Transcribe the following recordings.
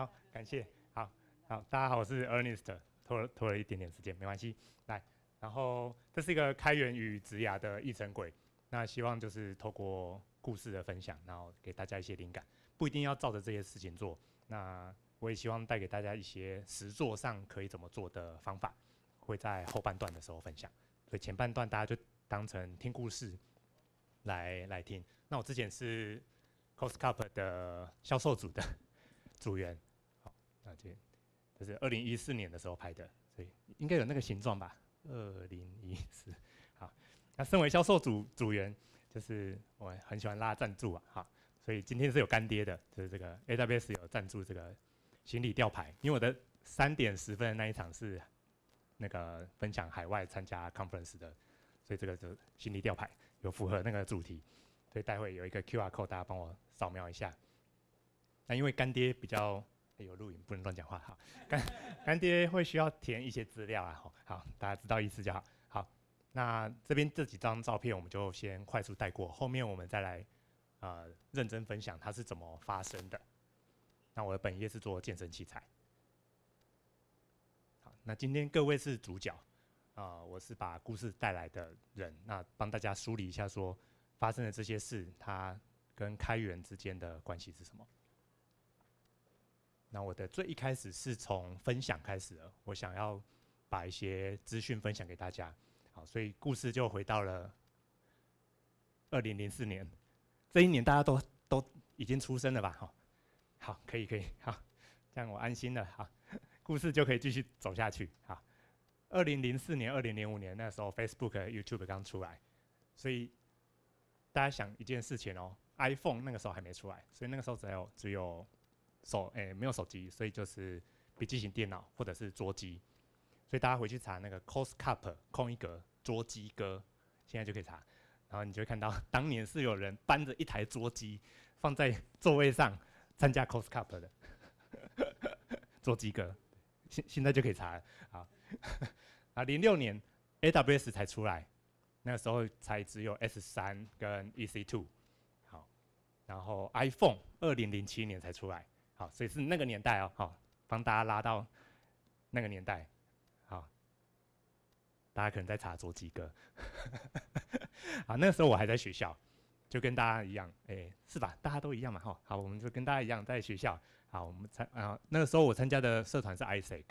好，感谢。好，好，大家好，我是 Ernest，拖了拖了一点点时间，没关系。来，然后这是一个开源与职涯的异尘轨，那希望就是透过故事的分享，然后给大家一些灵感，不一定要照着这些事情做。那我也希望带给大家一些实做上可以怎么做的方法，会在后半段的时候分享。所以前半段大家就当成听故事来来听。那我之前是 Costcup 的销售组的组员。这这是二零一四年的时候拍的，所以应该有那个形状吧。二零一四，好。那身为销售组组员，就是我很喜欢拉赞助啊，哈。所以今天是有干爹的，就是这个 AWS 有赞助这个行李吊牌，因为我的三点十分那一场是那个分享海外参加 conference 的，所以这个就行李吊牌有符合那个主题。所以待会有一个 QR code，大家帮我扫描一下。那因为干爹比较。有录影，不能乱讲话。哈。干干爹会需要填一些资料啊。好，好，大家知道意思就好。好，那这边这几张照片我们就先快速带过，后面我们再来，呃，认真分享它是怎么发生的。那我的本业是做健身器材。好，那今天各位是主角，啊，我是把故事带来的人。那帮大家梳理一下，说发生的这些事，它跟开源之间的关系是什么？那我的最一开始是从分享开始的，我想要把一些资讯分享给大家，好，所以故事就回到了二零零四年，这一年大家都都已经出生了吧，哈，好，可以可以，好，这样我安心了，好，故事就可以继续走下去，好，二零零四年、二零零五年那时候，Facebook、YouTube 刚出来，所以大家想一件事情哦，iPhone 那个时候还没出来，所以那个时候只有只有。手诶，没有手机，所以就是笔记型电脑或者是桌机，所以大家回去查那个 c o s Cup 空一格桌机哥，现在就可以查，然后你就会看到当年是有人搬着一台桌机放在座位上参加 c o s Cup 的，桌机哥，现现在就可以查，好，啊，零六年 AWS 才出来，那个时候才只有 S 三跟 EC Two，好，然后 iPhone 二零零七年才出来。好，所以是那个年代哦。好，帮大家拉到那个年代。好，大家可能在查做几个。好，那个时候我还在学校，就跟大家一样，哎，是吧？大家都一样嘛。哈，好，我们就跟大家一样，在学校。好，我们参，啊，那个时候我参加的社团是 ISAC，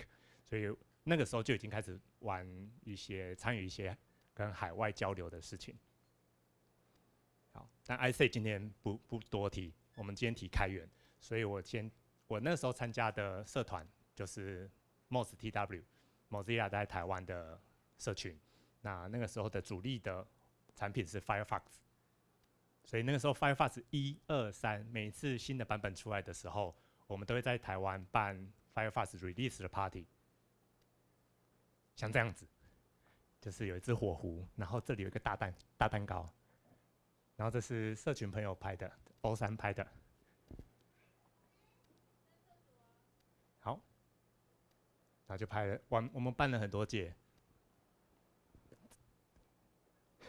所以那个时候就已经开始玩一些、参与一些跟海外交流的事情。好，但 ISAC 今天不不多提，我们今天提开源。所以我先，我那时候参加的社团就是 Mozilla t a i 在台湾的社群。那那个时候的主力的产品是 Firefox，所以那个时候 Firefox 一、二、三，每次新的版本出来的时候，我们都会在台湾办 Firefox Release 的 Party，像这样子，就是有一只火狐，然后这里有一个大蛋、大蛋糕，然后这是社群朋友拍的，欧三拍的。那就拍了，我我们办了很多届。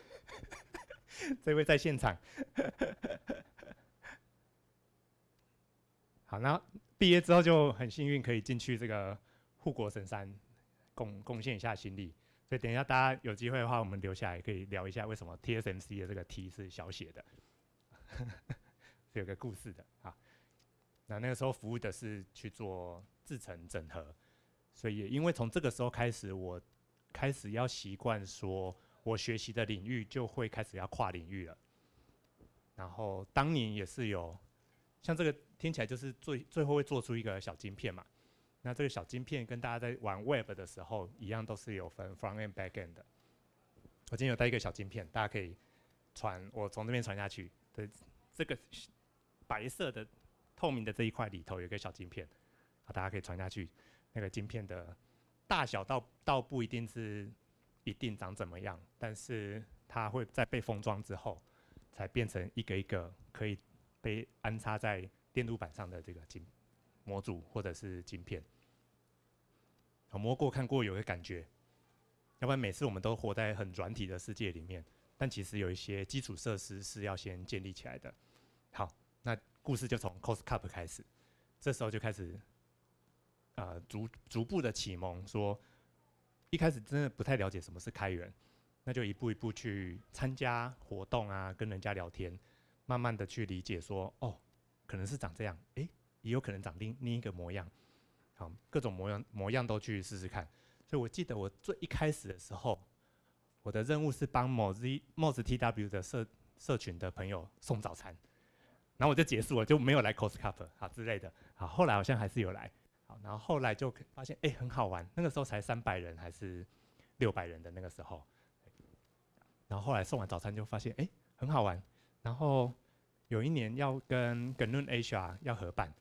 这位在现场。好，那毕业之后就很幸运可以进去这个护国神山，贡贡献一下心力。所以等一下大家有机会的话，我们留下来可以聊一下为什么 TSMC 的这个 T 是小写的，是有个故事的。啊。那那个时候服务的是去做制程整合。所以，也因为从这个时候开始，我开始要习惯说，我学习的领域就会开始要跨领域了。然后，当年也是有，像这个听起来就是最最后会做出一个小晶片嘛。那这个小晶片跟大家在玩 Web 的时候一样，都是有分 Front End Back End 的。我今天有带一个小晶片，大家可以传，我从这边传下去。对，这个白色的透明的这一块里头有个小晶片，好，大家可以传下去。那个晶片的大小，倒倒不一定是一定长怎么样，但是它会在被封装之后，才变成一个一个可以被安插在电路板上的这个晶模组或者是晶片。我摸过看过有个感觉，要不然每次我们都活在很软体的世界里面，但其实有一些基础设施是要先建立起来的。好，那故事就从 c o s t c u p 开始，这时候就开始。呃，逐逐步的启蒙，说一开始真的不太了解什么是开源，那就一步一步去参加活动啊，跟人家聊天，慢慢的去理解，说哦，可能是长这样，哎，也有可能长另另一个模样，好，各种模样模样都去试试看。所以我记得我最一开始的时候，我的任务是帮某 z 某 z t w 的社社群的朋友送早餐，然后我就结束，了，就没有来 coscup 好之类的，好，后来好像还是有来。然后后来就发现哎很好玩，那个时候才三百人还是六百人的那个时候，然后后来送完早餐就发现哎很好玩，然后有一年要跟 g e n s i a 要合办，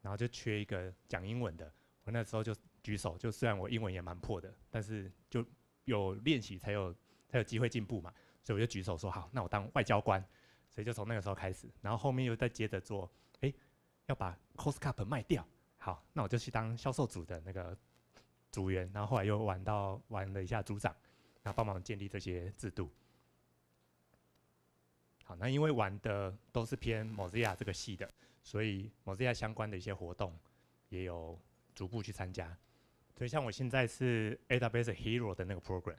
然后就缺一个讲英文的，我那时候就举手，就虽然我英文也蛮破的，但是就有练习才有才有机会进步嘛，所以我就举手说好，那我当外交官，所以就从那个时候开始，然后后面又再接着做，哎要把 Costco 卖掉。好，那我就去当销售组的那个组员，然后后来又玩到玩了一下组长，然后帮忙建立这些制度。好，那因为玩的都是偏 Mozilla 这个系的，所以 Mozilla 相关的一些活动也有逐步去参加。所以像我现在是 AWS Hero 的那个 program，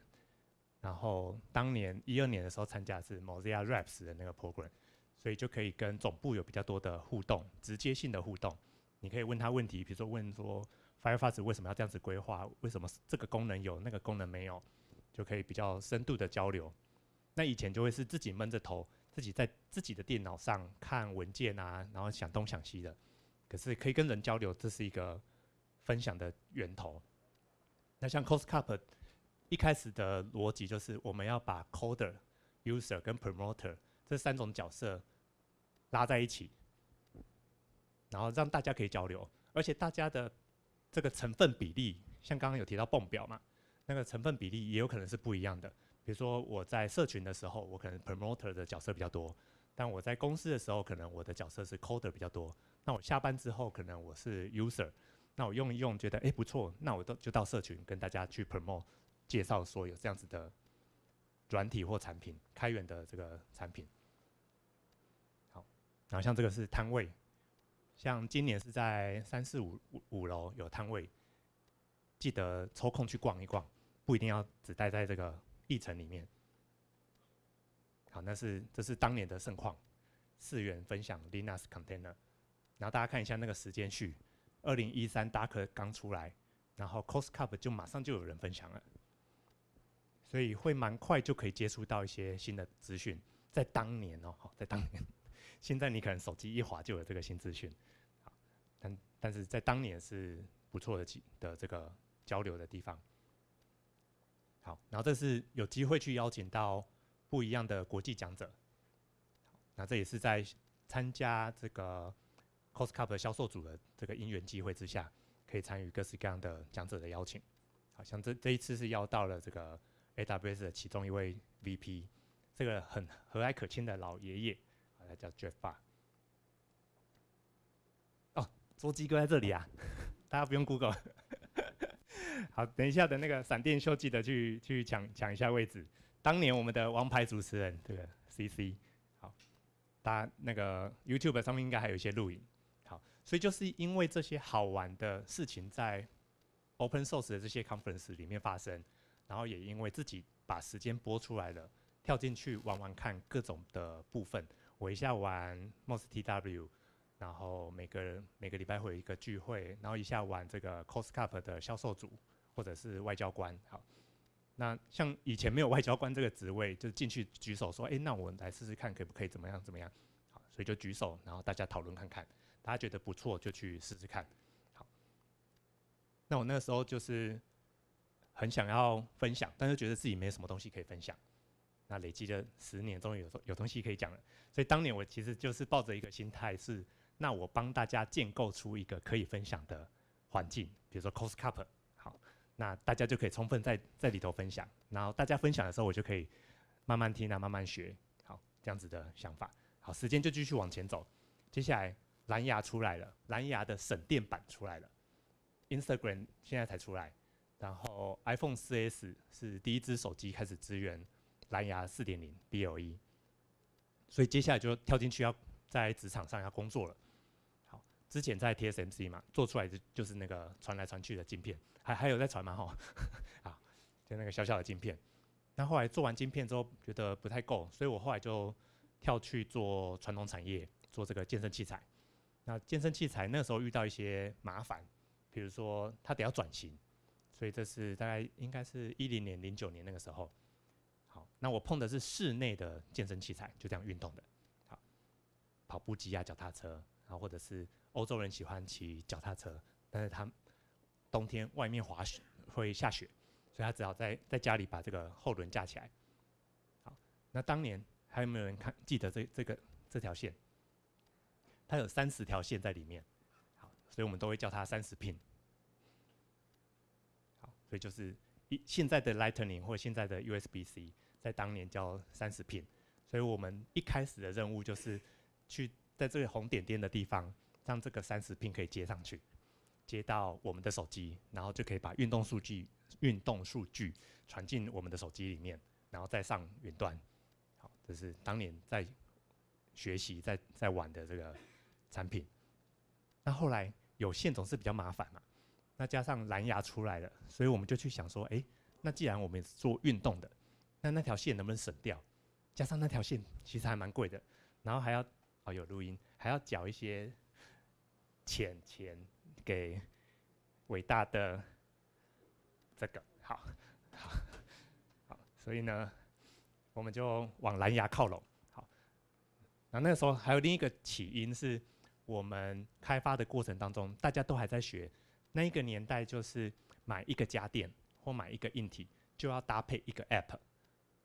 然后当年一二年的时候参加是 Mozilla r p s 的那个 program，所以就可以跟总部有比较多的互动，直接性的互动。你可以问他问题，比如说问说，Firefox 为什么要这样子规划？为什么这个功能有，那个功能没有？就可以比较深度的交流。那以前就会是自己闷着头，自己在自己的电脑上看文件啊，然后想东想西的。可是可以跟人交流，这是一个分享的源头。那像 Costcup，一开始的逻辑就是我们要把 Coder、User 跟 Promoter 这三种角色拉在一起。然后让大家可以交流，而且大家的这个成分比例，像刚刚有提到泵表嘛，那个成分比例也有可能是不一样的。比如说我在社群的时候，我可能 promoter 的角色比较多；但我在公司的时候，可能我的角色是 coder 比较多。那我下班之后，可能我是 user。那我用一用觉得哎不错，那我都就到社群跟大家去 promote，介绍说有这样子的软体或产品开源的这个产品。好，然后像这个是摊位。像今年是在三四五五五楼有摊位，记得抽空去逛一逛，不一定要只待在这个一层里面。好，那是这是当年的盛况，四元分享 Linux Container，然后大家看一下那个时间序，二零一三 Dark 刚出来，然后 Costcup 就马上就有人分享了，所以会蛮快就可以接触到一些新的资讯，在当年哦，好在当年。现在你可能手机一滑就有这个新资讯，但但是在当年是不错的的这个交流的地方。好，然后这是有机会去邀请到不一样的国际讲者，那这也是在参加这个 Costco 的销售组的这个因缘机会之下，可以参与各式各样的讲者的邀请。好像这这一次是邀到了这个 AWS 的其中一位 VP，这个很和蔼可亲的老爷爷。他叫卷发哦，捉鸡哥在这里啊，大家不用 Google。好，等一下的那个闪电秀，记得去去抢抢一下位置。当年我们的王牌主持人这个 CC，好，大家那个 YouTube 上面应该还有一些录影。好，所以就是因为这些好玩的事情在 Open Source 的这些 Conference 里面发生，然后也因为自己把时间拨出来了，跳进去玩玩看各种的部分。我一下玩 Most T W，然后每个每个礼拜会有一个聚会，然后一下玩这个 Cost Cup 的销售组或者是外交官。好，那像以前没有外交官这个职位，就进去举手说：“哎，那我来试试看，可不可以怎么样怎么样？”好，所以就举手，然后大家讨论看看，大家觉得不错就去试试看。好，那我那时候就是很想要分享，但是觉得自己没有什么东西可以分享。那累积了十年，终于有有东西可以讲了。所以当年我其实就是抱着一个心态是：那我帮大家建构出一个可以分享的环境，比如说 Costco，好，那大家就可以充分在在里头分享。然后大家分享的时候，我就可以慢慢听啊，慢慢学。好，这样子的想法。好，时间就继续往前走。接下来蓝牙出来了，蓝牙的省电版出来了，Instagram 现在才出来，然后 iPhone 4S 是第一支手机开始支援。蓝牙四点零 BLE，所以接下来就跳进去要在职场上要工作了。好，之前在 TSMC 嘛，做出来的就是那个传来传去的镜片，还还有在传嘛吼，啊，就那个小小的镜片。那后来做完镜片之后，觉得不太够，所以我后来就跳去做传统产业，做这个健身器材。那健身器材那时候遇到一些麻烦，比如说它得要转型，所以这是大概应该是一零年零九年那个时候。那我碰的是室内的健身器材，就这样运动的，好，跑步机啊，脚踏车，然后或者是欧洲人喜欢骑脚踏车，但是他冬天外面滑雪会下雪，所以他只好在在家里把这个后轮架起来。好，那当年还有没有人看记得这这个这条线？它有三十条线在里面，好，所以我们都会叫它三十 pin。好，所以就是一现在的 Lightning 或现在的 USB C。在当年叫三十片，所以我们一开始的任务就是去在这个红点点的地方，让这个三十片可以接上去，接到我们的手机，然后就可以把运动数据、运动数据传进我们的手机里面，然后再上云端。好，这是当年在学习、在在玩的这个产品。那后来有线总是比较麻烦嘛，那加上蓝牙出来了，所以我们就去想说，哎，那既然我们做运动的。那那条线能不能省掉？加上那条线其实还蛮贵的，然后还要哦有录音，还要缴一些钱钱给伟大的这个好好好，所以呢，我们就往蓝牙靠拢。好，那那时候还有另一个起因是我们开发的过程当中，大家都还在学那一个年代，就是买一个家电或买一个硬体就要搭配一个 app。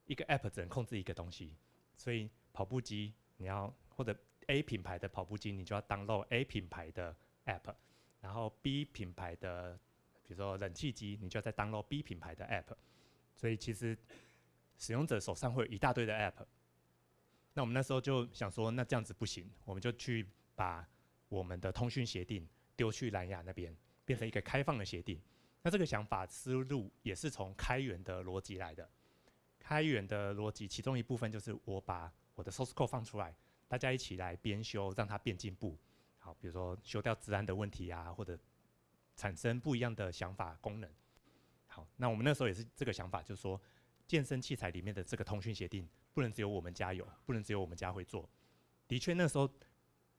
一个 app 只能控制一个东西，所以跑步机你要或者 A 品牌的跑步机，你就要 download A 品牌的 app，然后 B 品牌的，比如说冷气机，你就要再 download B 品牌的 app，所以其实使用者手上会有一大堆的 app。那我们那时候就想说，那这样子不行，我们就去把我们的通讯协定丢去蓝牙那边，变成一个开放的协定。那这个想法思路也是从开源的逻辑来的。开源的逻辑，其中一部分就是我把我的 source code 放出来，大家一起来编修，让它变进步。好，比如说修掉治安的问题啊，或者产生不一样的想法、功能。好，那我们那时候也是这个想法，就是说健身器材里面的这个通讯协定，不能只有我们家有，不能只有我们家会做。的确，那时候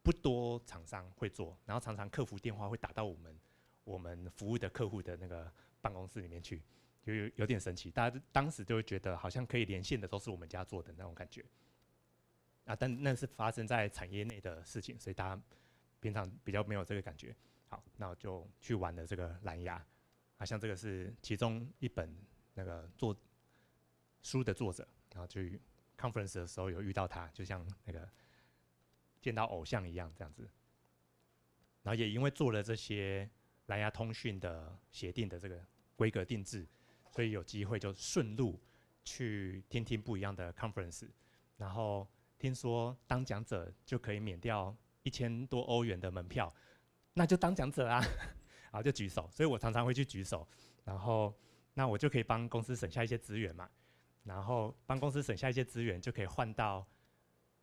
不多厂商会做，然后常常客服电话会打到我们我们服务的客户的那个办公室里面去。有有点神奇，大家当时就会觉得好像可以连线的都是我们家做的那种感觉，啊，但那是发生在产业内的事情，所以大家平常比较没有这个感觉。好，那我就去玩了这个蓝牙，啊，像这个是其中一本那个做书的作者，然后去 conference 的时候有遇到他，就像那个见到偶像一样这样子。然后也因为做了这些蓝牙通讯的协定的这个规格定制。所以有机会就顺路去听听不一样的 conference，然后听说当讲者就可以免掉一千多欧元的门票，那就当讲者啦，然后就举手，所以我常常会去举手，然后那我就可以帮公司省下一些资源嘛，然后帮公司省下一些资源就可以换到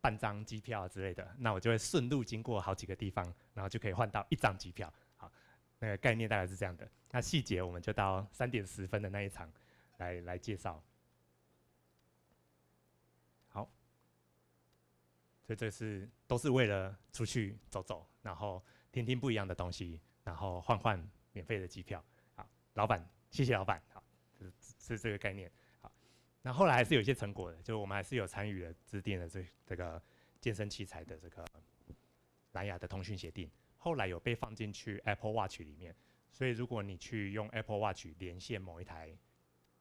半张机票之类的，那我就会顺路经过好几个地方，然后就可以换到一张机票。那个概念大概是这样的，那细节我们就到三点十分的那一场来来介绍。好，所以这是都是为了出去走走，然后听听不一样的东西，然后换换免费的机票。好，老板，谢谢老板。好，是是这个概念。好，那后来还是有一些成果的，就是我们还是有参与了制定了这这个健身器材的这个蓝牙的通讯协定。后来有被放进去 Apple Watch 里面，所以如果你去用 Apple Watch 连线某一台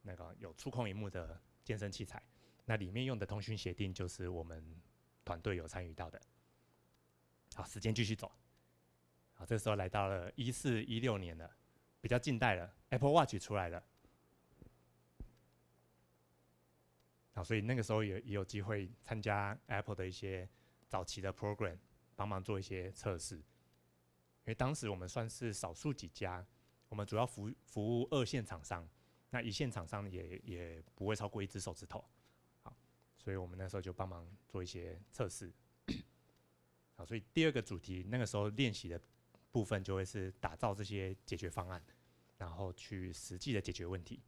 那个有触控荧幕的健身器材，那里面用的通讯协定就是我们团队有参与到的。好，时间继续走，好，这时候来到了一四一六年了，比较近代了，Apple Watch 出来了，好，所以那个时候也也有机会参加 Apple 的一些早期的 program，帮忙做一些测试。因为当时我们算是少数几家，我们主要服服务二线厂商，那一线厂商也也不会超过一只手指头，好，所以我们那时候就帮忙做一些测试，好，所以第二个主题那个时候练习的部分就会是打造这些解决方案，然后去实际的解决问题。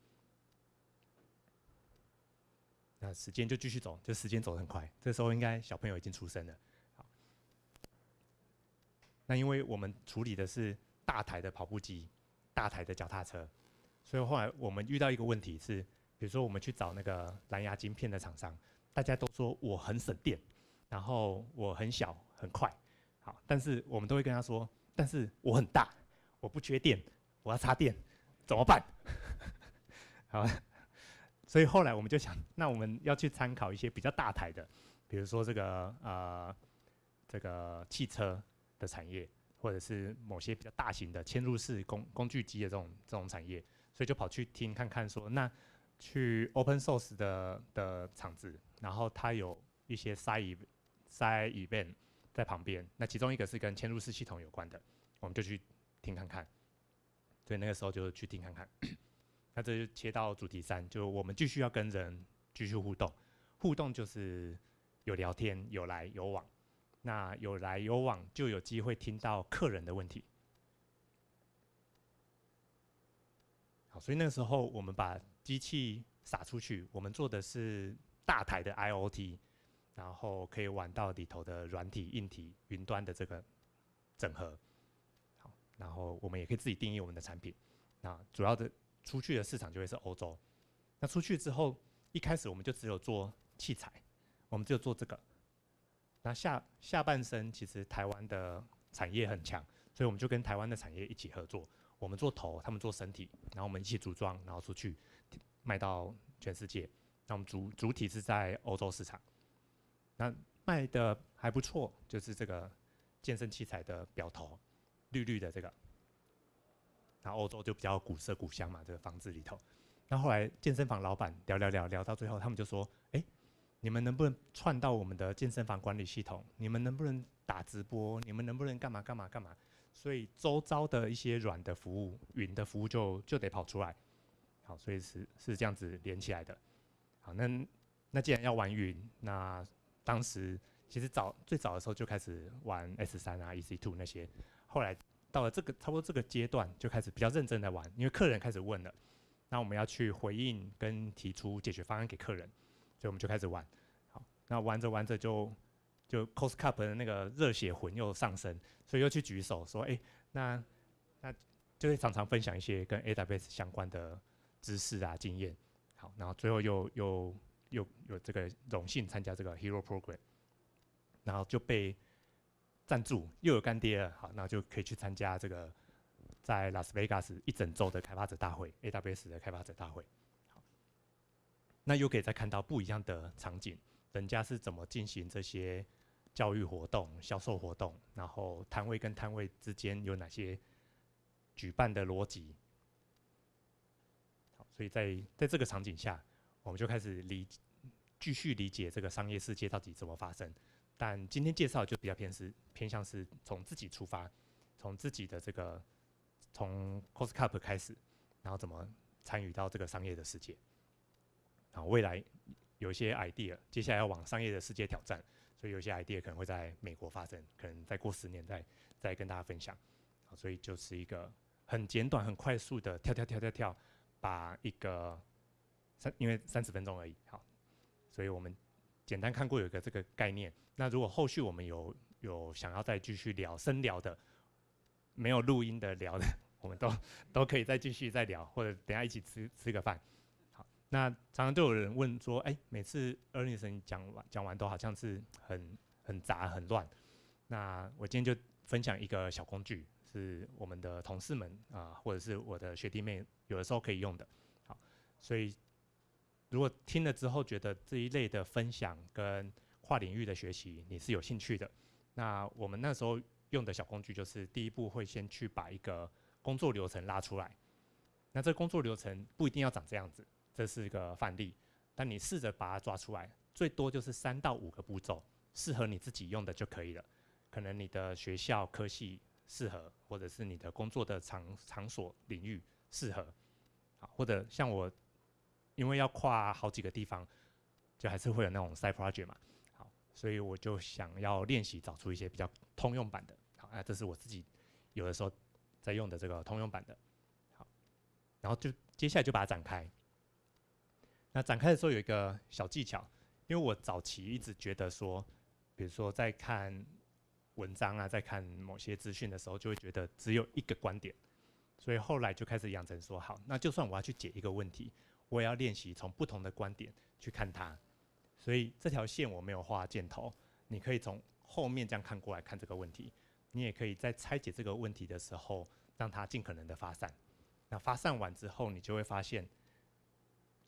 那时间就继续走，就时间走得很快，这时候应该小朋友已经出生了。那因为我们处理的是大台的跑步机，大台的脚踏车，所以后来我们遇到一个问题是，比如说我们去找那个蓝牙晶片的厂商，大家都说我很省电，然后我很小很快，好，但是我们都会跟他说，但是我很大，我不缺电，我要插电，怎么办？好，所以后来我们就想，那我们要去参考一些比较大台的，比如说这个呃这个汽车。的产业，或者是某些比较大型的嵌入式工工具机的这种这种产业，所以就跑去听看看，说那去 Open Source 的的厂子，然后它有一些 Side Side Event 在旁边，那其中一个是跟嵌入式系统有关的，我们就去听看看，所以那个时候就去听看看，那这就切到主题三，就我们继续要跟人继续互动，互动就是有聊天，有来有往。那有来有往，就有机会听到客人的问题。好，所以那时候我们把机器撒出去，我们做的是大台的 IOT，然后可以玩到底头的软体、硬体、云端的这个整合。好，然后我们也可以自己定义我们的产品。那主要的出去的市场就会是欧洲。那出去之后，一开始我们就只有做器材，我们就做这个。那下下半身其实台湾的产业很强，所以我们就跟台湾的产业一起合作，我们做头，他们做身体，然后我们一起组装，然后出去卖到全世界。那我主主体是在欧洲市场，那卖的还不错，就是这个健身器材的表头，绿绿的这个。那欧洲就比较古色古香嘛，这个房子里头。那后来健身房老板聊聊聊聊到最后，他们就说：“哎。”你们能不能串到我们的健身房管理系统？你们能不能打直播？你们能不能干嘛干嘛干嘛？所以周遭的一些软的服务、云的服务就就得跑出来。好，所以是是这样子连起来的。好，那那既然要玩云，那当时其实早最早的时候就开始玩 S 三啊、EC Two 那些。后来到了这个差不多这个阶段，就开始比较认真的玩，因为客人开始问了，那我们要去回应跟提出解决方案给客人。所以我们就开始玩，好，那玩着玩着就就 coscup 的那个热血魂又上升，所以又去举手说，哎，那那就会常常分享一些跟 AWS 相关的知识啊经验，好，然后最后又又又有这个荣幸参加这个 Hero Program，然后就被赞助，又有干爹了，好，那就可以去参加这个在拉斯维加斯一整周的开发者大会，AWS 的开发者大会。那又可以再看到不一样的场景，人家是怎么进行这些教育活动、销售活动，然后摊位跟摊位之间有哪些举办的逻辑。好，所以在在这个场景下，我们就开始理继续理解这个商业世界到底怎么发生。但今天介绍就比较偏是偏向是从自己出发，从自己的这个从 coscup 开始，然后怎么参与到这个商业的世界。好，未来有一些 idea，接下来要往商业的世界挑战，所以有些 idea 可能会在美国发生，可能再过十年再再跟大家分享。好，所以就是一个很简短、很快速的跳跳跳跳跳，把一个三，因为三十分钟而已。好，所以我们简单看过有一个这个概念。那如果后续我们有有想要再继续聊深聊的，没有录音的聊的，我们都都可以再继续再聊，或者等下一起吃吃个饭。那常常都有人问说，哎，每次 e 林神讲完讲完都好像是很很杂很乱。那我今天就分享一个小工具，是我们的同事们啊，或者是我的学弟妹，有的时候可以用的。好，所以如果听了之后觉得这一类的分享跟跨领域的学习你是有兴趣的，那我们那时候用的小工具就是第一步会先去把一个工作流程拉出来。那这工作流程不一定要长这样子。这是一个范例，但你试着把它抓出来，最多就是三到五个步骤，适合你自己用的就可以了。可能你的学校科系适合，或者是你的工作的场场所领域适合，好，或者像我，因为要跨好几个地方，就还是会有那种 side project 嘛，好，所以我就想要练习找出一些比较通用版的，好，那这是我自己有的时候在用的这个通用版的，好，然后就接下来就把它展开。那展开的时候有一个小技巧，因为我早期一直觉得说，比如说在看文章啊，在看某些资讯的时候，就会觉得只有一个观点，所以后来就开始养成说，好，那就算我要去解一个问题，我也要练习从不同的观点去看它。所以这条线我没有画箭头，你可以从后面这样看过来看这个问题，你也可以在拆解这个问题的时候，让它尽可能的发散。那发散完之后，你就会发现。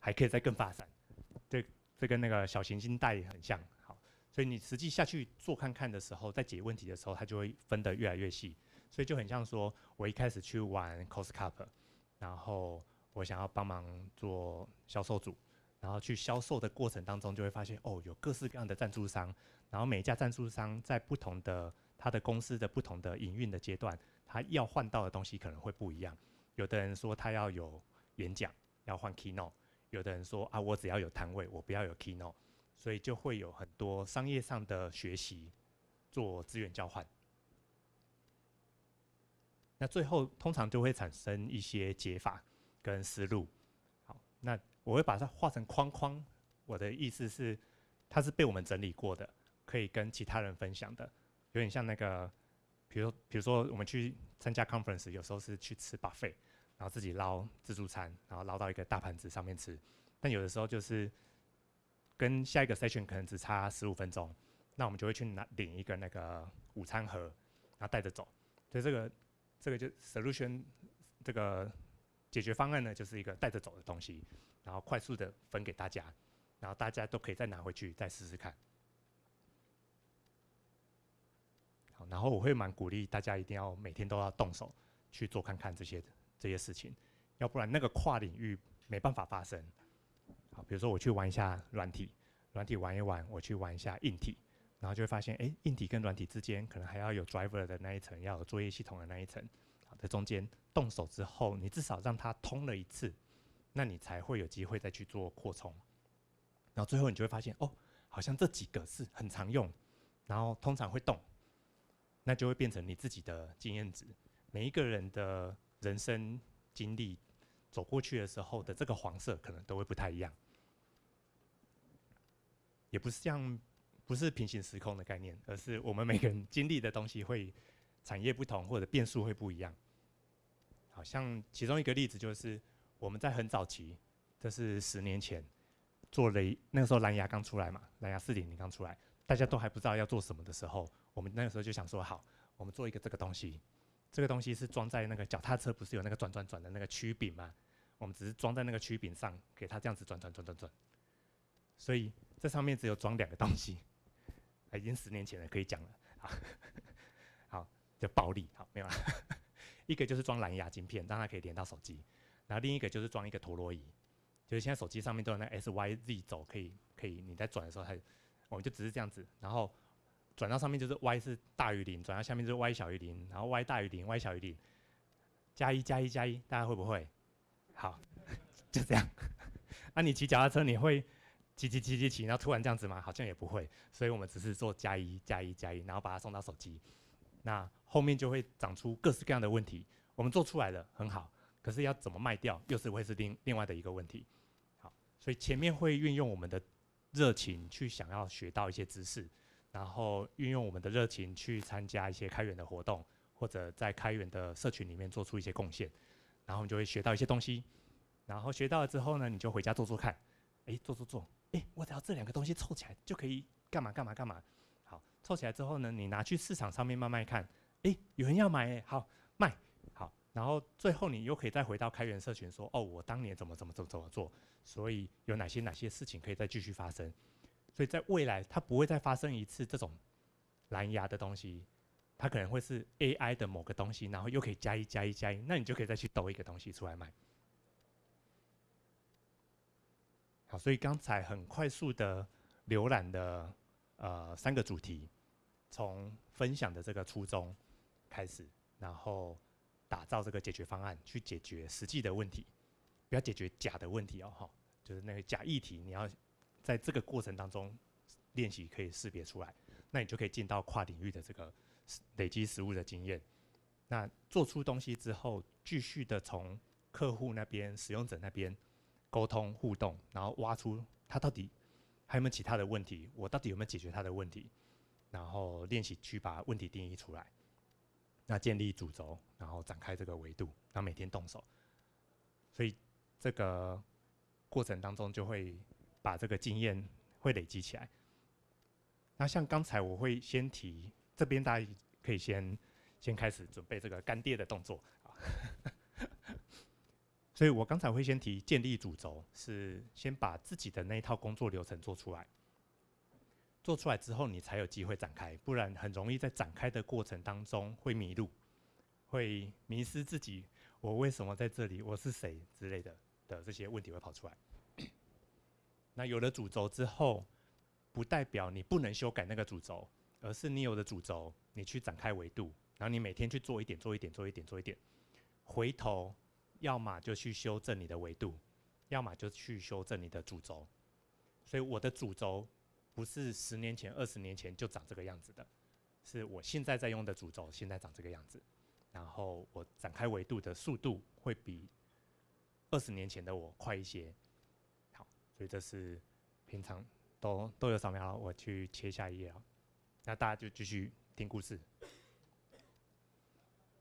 还可以再更发展，这这跟那个小行星带也很像，好，所以你实际下去做看看的时候，在解问题的时候，它就会分得越来越细，所以就很像说，我一开始去玩 coscup，然后我想要帮忙做销售组，然后去销售的过程当中，就会发现哦，有各式各样的赞助商，然后每一家赞助商在不同的他的公司的不同的营运的阶段，他要换到的东西可能会不一样，有的人说他要有演讲，要换 keynote。有的人说啊，我只要有摊位，我不要有 keynote，所以就会有很多商业上的学习，做资源交换。那最后通常就会产生一些解法跟思路。好，那我会把它画成框框。我的意思是，它是被我们整理过的，可以跟其他人分享的。有点像那个，比如比如说我们去参加 conference，有时候是去吃 buffet。然后自己捞自助餐，然后捞到一个大盘子上面吃。但有的时候就是跟下一个 session 可能只差十五分钟，那我们就会去拿领一个那个午餐盒，然后带着走。所以这个这个就 solution 这个解决方案呢，就是一个带着走的东西，然后快速的分给大家，然后大家都可以再拿回去再试试看。好，然后我会蛮鼓励大家一定要每天都要动手去做看看这些的。这些事情，要不然那个跨领域没办法发生。好，比如说我去玩一下软体，软体玩一玩，我去玩一下硬体，然后就会发现，哎，硬体跟软体之间可能还要有 driver 的那一层，要有作业系统的那一层。好，在中间动手之后，你至少让它通了一次，那你才会有机会再去做扩充。然后最后你就会发现，哦，好像这几个是很常用，然后通常会动，那就会变成你自己的经验值。每一个人的。人生经历走过去的时候的这个黄色可能都会不太一样，也不是像不是平行时空的概念，而是我们每个人经历的东西会产业不同或者变数会不一样。好像其中一个例子就是我们在很早期，这是十年前做了，那个时候蓝牙刚出来嘛，蓝牙四点零刚出来，大家都还不知道要做什么的时候，我们那个时候就想说，好，我们做一个这个东西。这个东西是装在那个脚踏车，不是有那个转转转的那个曲柄吗？我们只是装在那个曲柄上，给它这样子转转转转转。所以这上面只有装两个东西，已经十年前了，可以讲了啊。好，就暴力，好没有了。一个就是装蓝牙晶片，让它可以连到手机，然后另一个就是装一个陀螺仪，就是现在手机上面都有那 S Y Z 轴，可以可以，你在转的时候它，我们就只是这样子，然后。转到上面就是 y 是大于零，转到下面就是 y 小于零，然后 y 大于零，y 小于零，加一加一加一，大家会不会？好，就这样。啊，你骑脚踏车你会骑骑骑骑骑，然后突然这样子吗？好像也不会。所以我们只是做加一加一加一，然后把它送到手机，那后面就会长出各式各样的问题。我们做出来的很好，可是要怎么卖掉，又是会是另另外的一个问题。好，所以前面会运用我们的热情去想要学到一些知识。然后运用我们的热情去参加一些开源的活动，或者在开源的社群里面做出一些贡献，然后你就会学到一些东西。然后学到了之后呢，你就回家做做看，哎，做做做，哎，我只要这两个东西凑起来就可以干嘛干嘛干嘛。好，凑起来之后呢，你拿去市场上面卖卖看，哎，有人要买，好卖，好。然后最后你又可以再回到开源社群说，哦，我当年怎么怎么怎么怎么做，所以有哪些哪些事情可以再继续发生。所以在未来，它不会再发生一次这种蓝牙的东西，它可能会是 AI 的某个东西，然后又可以加一加一加一，那你就可以再去抖一个东西出来卖。好，所以刚才很快速的浏览的呃三个主题，从分享的这个初衷开始，然后打造这个解决方案去解决实际的问题，不要解决假的问题哦，哈，就是那个假议题，你要。在这个过程当中，练习可以识别出来，那你就可以进到跨领域的这个累积实物的经验。那做出东西之后，继续的从客户那边、使用者那边沟通互动，然后挖出他到底还有没有其他的问题，我到底有没有解决他的问题，然后练习去把问题定义出来，那建立主轴，然后展开这个维度，然后每天动手。所以这个过程当中就会。把这个经验会累积起来。那像刚才我会先提，这边大家可以先先开始准备这个干爹的动作。所以我刚才会先提建立主轴，是先把自己的那一套工作流程做出来。做出来之后，你才有机会展开，不然很容易在展开的过程当中会迷路，会迷失自己。我为什么在这里？我是谁之类的的这些问题会跑出来。那有了主轴之后，不代表你不能修改那个主轴，而是你有了主轴，你去展开维度，然后你每天去做一点，做一点，做一点，做一点，回头要么就去修正你的维度，要么就去修正你的主轴。所以我的主轴不是十年前、二十年前就长这个样子的，是我现在在用的主轴，现在长这个样子。然后我展开维度的速度会比二十年前的我快一些。这是平常都都有扫描我去切下一页啊，那大家就继续听故事。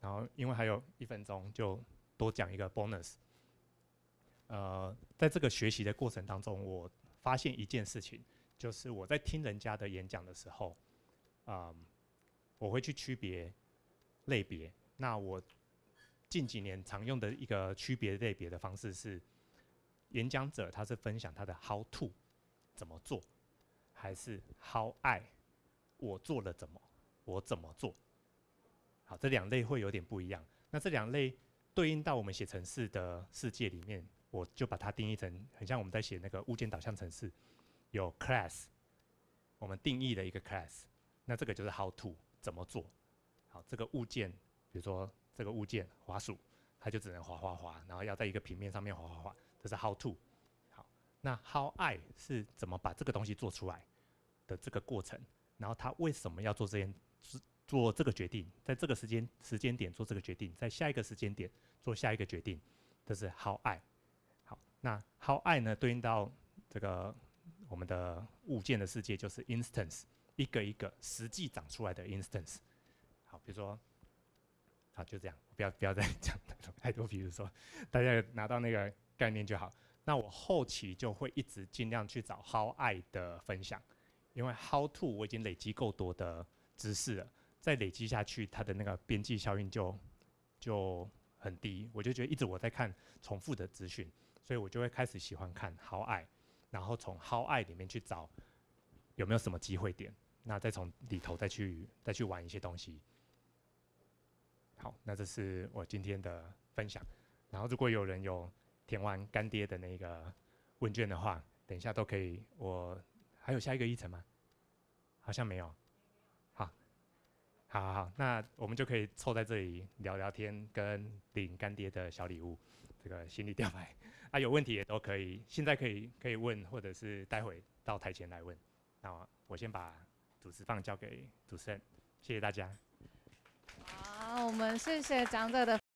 然后因为还有一分钟，就多讲一个 bonus。呃，在这个学习的过程当中，我发现一件事情，就是我在听人家的演讲的时候，啊，我会去区别类别。那我近几年常用的一个区别类别的方式是。演讲者他是分享他的 How to，怎么做，还是 How I，我做了怎么，我怎么做？好，这两类会有点不一样。那这两类对应到我们写城市的世界里面，我就把它定义成很像我们在写那个物件导向城市，有 class，我们定义的一个 class。那这个就是 How to，怎么做？好，这个物件，比如说这个物件滑鼠，它就只能滑滑滑，然后要在一个平面上面滑滑滑。这是 how to，好，那 how i 是怎么把这个东西做出来的这个过程，然后他为什么要做这件做这个决定，在这个时间时间点做这个决定，在下一个时间点做下一个决定，这是 how i，好，那 how i 呢对应到这个我们的物件的世界就是 instance，一个一个实际长出来的 instance，好，比如说，好就这样，不要不要再 讲太多，比如说大家拿到那个。概念就好。那我后期就会一直尽量去找 How I 的分享，因为 How To 我已经累积够多的知识了，再累积下去，它的那个边际效应就就很低。我就觉得一直我在看重复的资讯，所以我就会开始喜欢看 How I，然后从 How I 里面去找有没有什么机会点，那再从里头再去再去玩一些东西。好，那这是我今天的分享。然后如果有人有。填完干爹的那个问卷的话，等一下都可以。我还有下一个议程吗？好像没有。好，好，好，那我们就可以凑在这里聊聊天，跟领干爹的小礼物，这个心理吊牌啊，有问题也都可以，现在可以可以问，或者是待会到台前来问。那我先把主持棒交给主持人，谢谢大家。好，我们谢谢长者的。